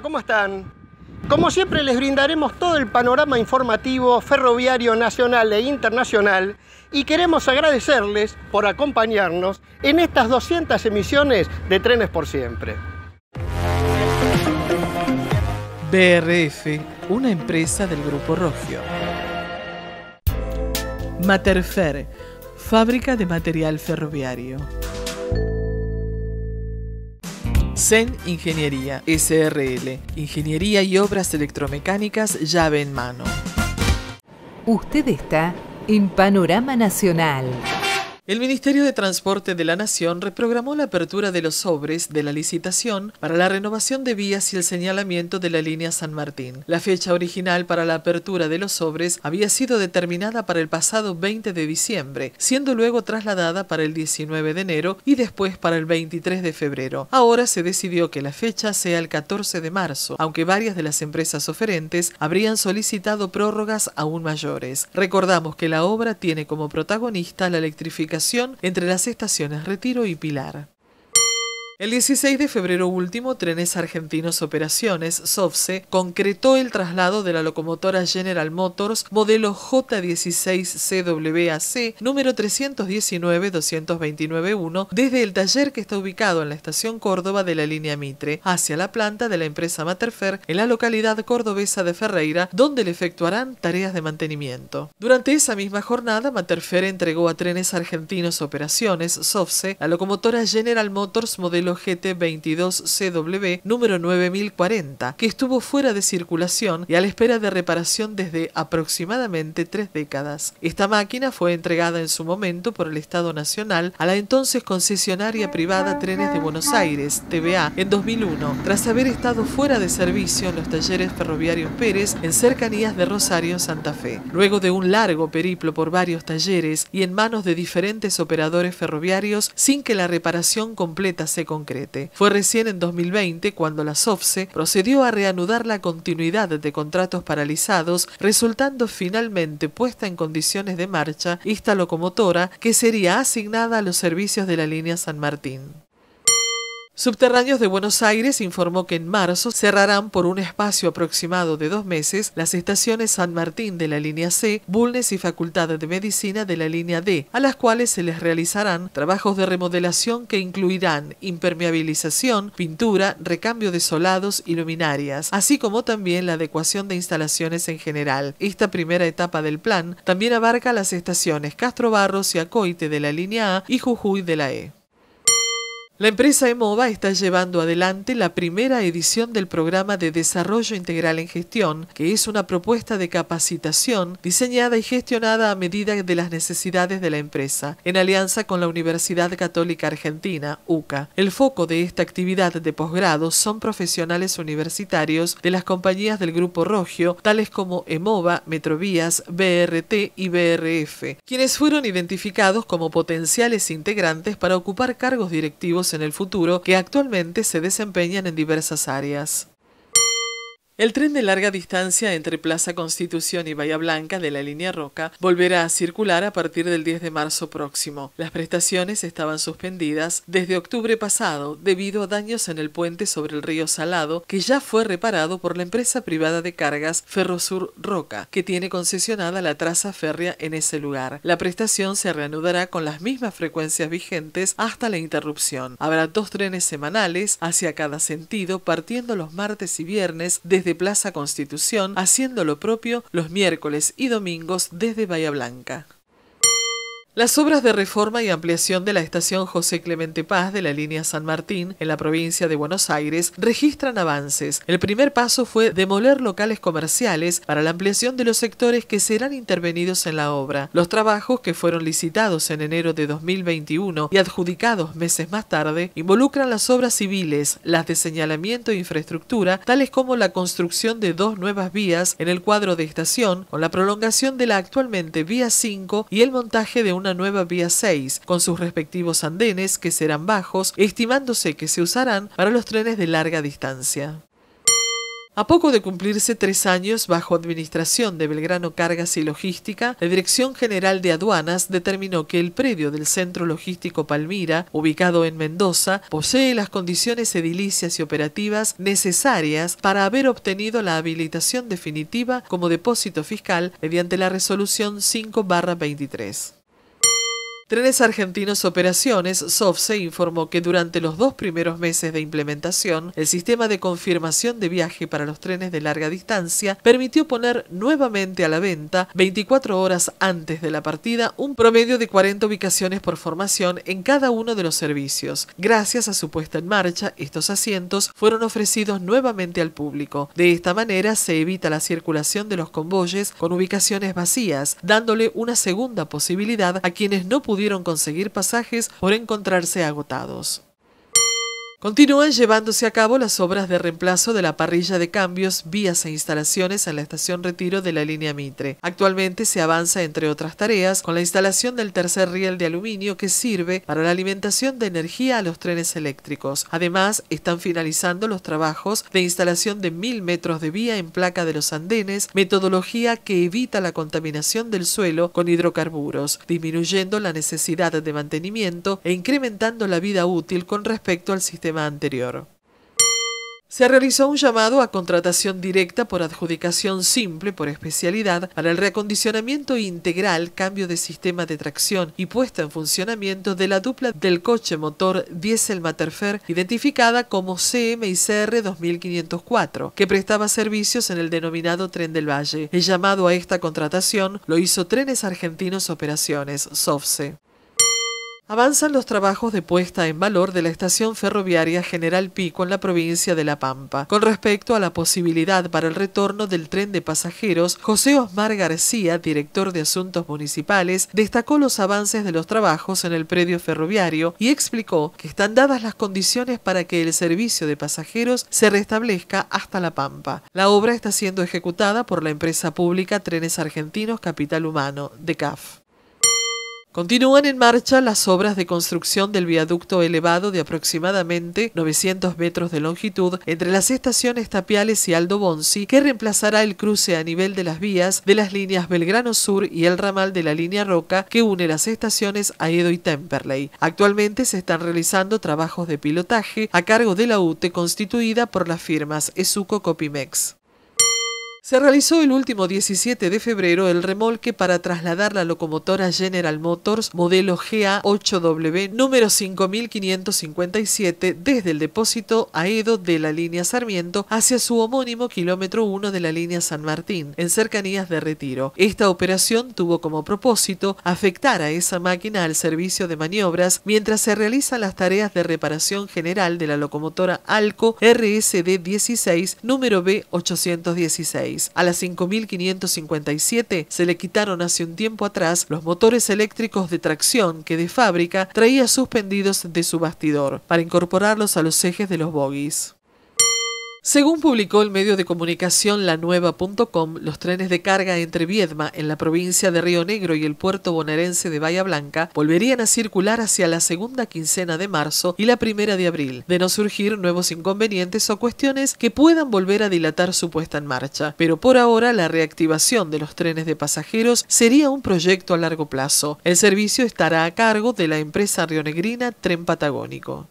¿cómo están? Como siempre les brindaremos todo el panorama informativo ferroviario nacional e internacional y queremos agradecerles por acompañarnos en estas 200 emisiones de Trenes por Siempre. BRF, una empresa del Grupo Rogio. Materfer, fábrica de material ferroviario. Zen Ingeniería SRL, Ingeniería y Obras Electromecánicas llave en mano. Usted está en Panorama Nacional. El Ministerio de Transporte de la Nación reprogramó la apertura de los sobres de la licitación para la renovación de vías y el señalamiento de la línea San Martín. La fecha original para la apertura de los sobres había sido determinada para el pasado 20 de diciembre, siendo luego trasladada para el 19 de enero y después para el 23 de febrero. Ahora se decidió que la fecha sea el 14 de marzo, aunque varias de las empresas oferentes habrían solicitado prórrogas aún mayores. Recordamos que la obra tiene como protagonista la electrificación entre las estaciones Retiro y Pilar. El 16 de febrero último, Trenes Argentinos Operaciones, SOFSE, concretó el traslado de la locomotora General Motors modelo J16CWAC número 319-229-1 desde el taller que está ubicado en la estación Córdoba de la línea Mitre hacia la planta de la empresa Materfer en la localidad cordobesa de Ferreira, donde le efectuarán tareas de mantenimiento. Durante esa misma jornada, Materfer entregó a Trenes Argentinos Operaciones, SOFSE, la locomotora General Motors modelo GT22CW número 9040, que estuvo fuera de circulación y a la espera de reparación desde aproximadamente tres décadas. Esta máquina fue entregada en su momento por el Estado Nacional a la entonces concesionaria privada Trenes de Buenos Aires, TBA, en 2001, tras haber estado fuera de servicio en los talleres ferroviarios Pérez en cercanías de Rosario, Santa Fe. Luego de un largo periplo por varios talleres y en manos de diferentes operadores ferroviarios sin que la reparación completa se fue recién en 2020 cuando la SOFSE procedió a reanudar la continuidad de contratos paralizados, resultando finalmente puesta en condiciones de marcha esta locomotora que sería asignada a los servicios de la línea San Martín. Subterráneos de Buenos Aires informó que en marzo cerrarán por un espacio aproximado de dos meses las estaciones San Martín de la línea C, Bulnes y Facultad de Medicina de la línea D, a las cuales se les realizarán trabajos de remodelación que incluirán impermeabilización, pintura, recambio de solados y luminarias, así como también la adecuación de instalaciones en general. Esta primera etapa del plan también abarca las estaciones Castro Barros y Acoite de la línea A y Jujuy de la E. La empresa EMOVA está llevando adelante la primera edición del programa de Desarrollo Integral en Gestión, que es una propuesta de capacitación diseñada y gestionada a medida de las necesidades de la empresa, en alianza con la Universidad Católica Argentina, UCA. El foco de esta actividad de posgrado son profesionales universitarios de las compañías del Grupo Rogio, tales como EMOVA, Metrovías, BRT y BRF, quienes fueron identificados como potenciales integrantes para ocupar cargos directivos en el futuro que actualmente se desempeñan en diversas áreas. El tren de larga distancia entre Plaza Constitución y Bahía Blanca de la línea Roca volverá a circular a partir del 10 de marzo próximo. Las prestaciones estaban suspendidas desde octubre pasado debido a daños en el puente sobre el río Salado que ya fue reparado por la empresa privada de cargas Ferrosur Roca, que tiene concesionada la traza férrea en ese lugar. La prestación se reanudará con las mismas frecuencias vigentes hasta la interrupción. Habrá dos trenes semanales hacia cada sentido partiendo los martes y viernes desde de Plaza Constitución, haciendo lo propio los miércoles y domingos desde Bahía Blanca. Las obras de reforma y ampliación de la estación José Clemente Paz de la línea San Martín en la provincia de Buenos Aires registran avances. El primer paso fue demoler locales comerciales para la ampliación de los sectores que serán intervenidos en la obra. Los trabajos que fueron licitados en enero de 2021 y adjudicados meses más tarde involucran las obras civiles, las de señalamiento e infraestructura, tales como la construcción de dos nuevas vías en el cuadro de estación con la prolongación de la actualmente vía 5 y el montaje de un una nueva vía 6, con sus respectivos andenes que serán bajos, estimándose que se usarán para los trenes de larga distancia. A poco de cumplirse tres años bajo administración de Belgrano Cargas y Logística, la Dirección General de Aduanas determinó que el predio del Centro Logístico Palmira, ubicado en Mendoza, posee las condiciones edilicias y operativas necesarias para haber obtenido la habilitación definitiva como depósito fiscal mediante la Resolución 5-23. Trenes Argentinos Operaciones, SOFSE, informó que durante los dos primeros meses de implementación, el sistema de confirmación de viaje para los trenes de larga distancia permitió poner nuevamente a la venta, 24 horas antes de la partida, un promedio de 40 ubicaciones por formación en cada uno de los servicios. Gracias a su puesta en marcha, estos asientos fueron ofrecidos nuevamente al público. De esta manera se evita la circulación de los convoyes con ubicaciones vacías, dándole una segunda posibilidad a quienes no pudieron pudieron conseguir pasajes por encontrarse agotados. Continúan llevándose a cabo las obras de reemplazo de la parrilla de cambios, vías e instalaciones en la estación Retiro de la línea Mitre. Actualmente se avanza, entre otras tareas, con la instalación del tercer riel de aluminio que sirve para la alimentación de energía a los trenes eléctricos. Además, están finalizando los trabajos de instalación de mil metros de vía en placa de los andenes, metodología que evita la contaminación del suelo con hidrocarburos, disminuyendo la necesidad de mantenimiento e incrementando la vida útil con respecto al sistema anterior. Se realizó un llamado a contratación directa por adjudicación simple por especialidad para el reacondicionamiento integral, cambio de sistema de tracción y puesta en funcionamiento de la dupla del coche motor Diesel Materfer, identificada como CMICR 2504, que prestaba servicios en el denominado Tren del Valle. El llamado a esta contratación lo hizo Trenes Argentinos Operaciones, SOFSE avanzan los trabajos de puesta en valor de la estación ferroviaria General Pico en la provincia de La Pampa. Con respecto a la posibilidad para el retorno del tren de pasajeros, José Osmar García, director de Asuntos Municipales, destacó los avances de los trabajos en el predio ferroviario y explicó que están dadas las condiciones para que el servicio de pasajeros se restablezca hasta La Pampa. La obra está siendo ejecutada por la empresa pública Trenes Argentinos Capital Humano, de CAF. Continúan en marcha las obras de construcción del viaducto elevado de aproximadamente 900 metros de longitud entre las estaciones Tapiales y Aldo Bonzi, que reemplazará el cruce a nivel de las vías de las líneas Belgrano Sur y el ramal de la línea Roca que une las estaciones Aedo y Temperley. Actualmente se están realizando trabajos de pilotaje a cargo de la UTE constituida por las firmas Esuco Copimex. Se realizó el último 17 de febrero el remolque para trasladar la locomotora General Motors modelo GA8W número 5557 desde el depósito Aedo de la línea Sarmiento hacia su homónimo kilómetro 1 de la línea San Martín, en cercanías de Retiro. Esta operación tuvo como propósito afectar a esa máquina al servicio de maniobras mientras se realizan las tareas de reparación general de la locomotora Alco RSD 16 número B816. A las 5.557 se le quitaron hace un tiempo atrás los motores eléctricos de tracción que de fábrica traía suspendidos de su bastidor para incorporarlos a los ejes de los bogies. Según publicó el medio de comunicación lanueva.com, los trenes de carga entre Viedma, en la provincia de Río Negro y el puerto bonaerense de Bahía Blanca, volverían a circular hacia la segunda quincena de marzo y la primera de abril, de no surgir nuevos inconvenientes o cuestiones que puedan volver a dilatar su puesta en marcha. Pero por ahora la reactivación de los trenes de pasajeros sería un proyecto a largo plazo. El servicio estará a cargo de la empresa rionegrina Tren Patagónico.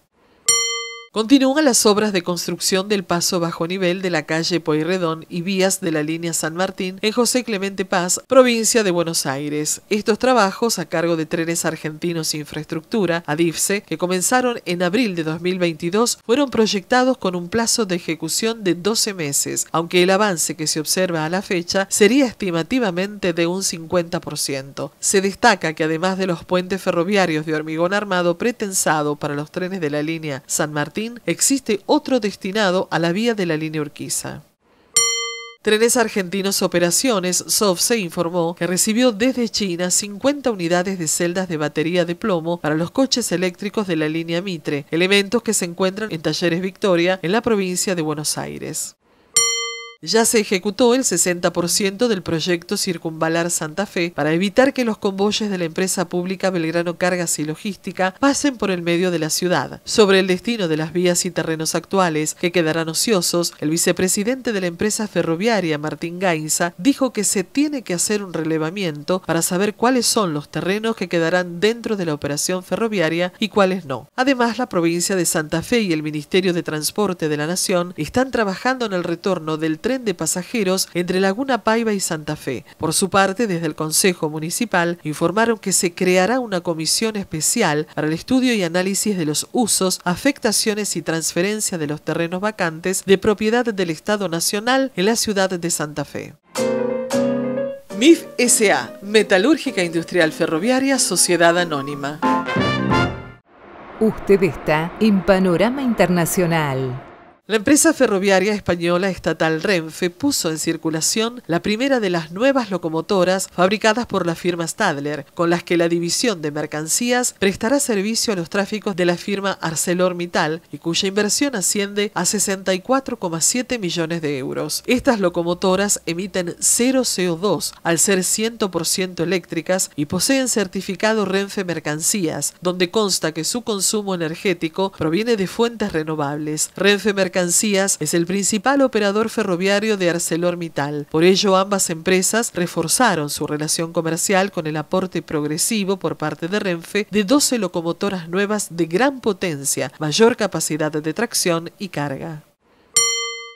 Continúan las obras de construcción del paso bajo nivel de la calle Poirredón y vías de la línea San Martín en José Clemente Paz, provincia de Buenos Aires. Estos trabajos a cargo de Trenes Argentinos Infraestructura, ADIFSE, que comenzaron en abril de 2022, fueron proyectados con un plazo de ejecución de 12 meses, aunque el avance que se observa a la fecha sería estimativamente de un 50%. Se destaca que además de los puentes ferroviarios de hormigón armado pretensado para los trenes de la línea San Martín, existe otro destinado a la vía de la línea Urquiza. Trenes Argentinos Operaciones, Soft se informó que recibió desde China 50 unidades de celdas de batería de plomo para los coches eléctricos de la línea Mitre, elementos que se encuentran en Talleres Victoria, en la provincia de Buenos Aires. Ya se ejecutó el 60% del proyecto Circunvalar Santa Fe para evitar que los convoyes de la empresa pública Belgrano Cargas y Logística pasen por el medio de la ciudad. Sobre el destino de las vías y terrenos actuales, que quedarán ociosos, el vicepresidente de la empresa ferroviaria, Martín Gaiza, dijo que se tiene que hacer un relevamiento para saber cuáles son los terrenos que quedarán dentro de la operación ferroviaria y cuáles no. Además, la provincia de Santa Fe y el Ministerio de Transporte de la Nación están trabajando en el retorno del de pasajeros entre Laguna Paiva y Santa Fe. Por su parte, desde el Consejo Municipal informaron que se creará una comisión especial para el estudio y análisis de los usos, afectaciones y transferencia de los terrenos vacantes de propiedad del Estado Nacional en la ciudad de Santa Fe. MIF SA, Metalúrgica Industrial Ferroviaria, Sociedad Anónima. Usted está en Panorama Internacional. La empresa ferroviaria española estatal Renfe puso en circulación la primera de las nuevas locomotoras fabricadas por la firma Stadler, con las que la división de mercancías prestará servicio a los tráficos de la firma ArcelorMittal y cuya inversión asciende a 64,7 millones de euros. Estas locomotoras emiten cero CO2 al ser 100% eléctricas y poseen certificado Renfe Mercancías, donde consta que su consumo energético proviene de fuentes renovables. Renfe Mercancías es el principal operador ferroviario de ArcelorMittal. Por ello, ambas empresas reforzaron su relación comercial con el aporte progresivo por parte de Renfe de 12 locomotoras nuevas de gran potencia, mayor capacidad de tracción y carga.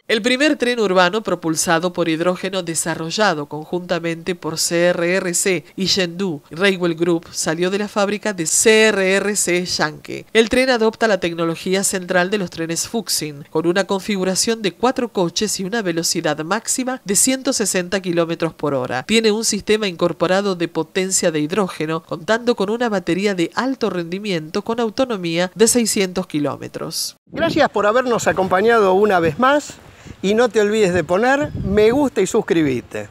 El primer tren urbano propulsado por hidrógeno desarrollado conjuntamente por CRRC y Chengdu Railway Group salió de la fábrica de CRRC Yankee. El tren adopta la tecnología central de los trenes Fuxin, con una configuración de cuatro coches y una velocidad máxima de 160 km por hora. Tiene un sistema incorporado de potencia de hidrógeno, contando con una batería de alto rendimiento con autonomía de 600 km. Gracias por habernos acompañado una vez más y no te olvides de poner me gusta y suscribirte.